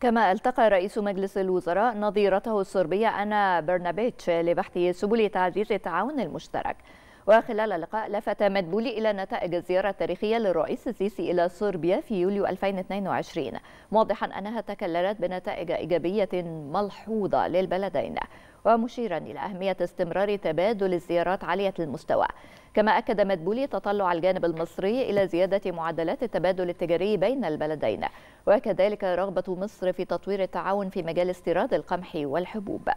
كما التقى رئيس مجلس الوزراء نظيرته الصربية أنا برنابيتش لبحث سبل تعزيز التعاون المشترك وخلال اللقاء لفت مدبولي إلى نتائج الزيارة التاريخية للرئيس السيسي إلى صربيا في يوليو 2022 موضحا أنها تكللت بنتائج إيجابية ملحوظة للبلدين ومشيرا إلى أهمية استمرار تبادل الزيارات عالية المستوى كما أكد مدبولي تطلع الجانب المصري إلى زيادة معدلات التبادل التجاري بين البلدين وكذلك رغبة مصر في تطوير التعاون في مجال استيراد القمح والحبوب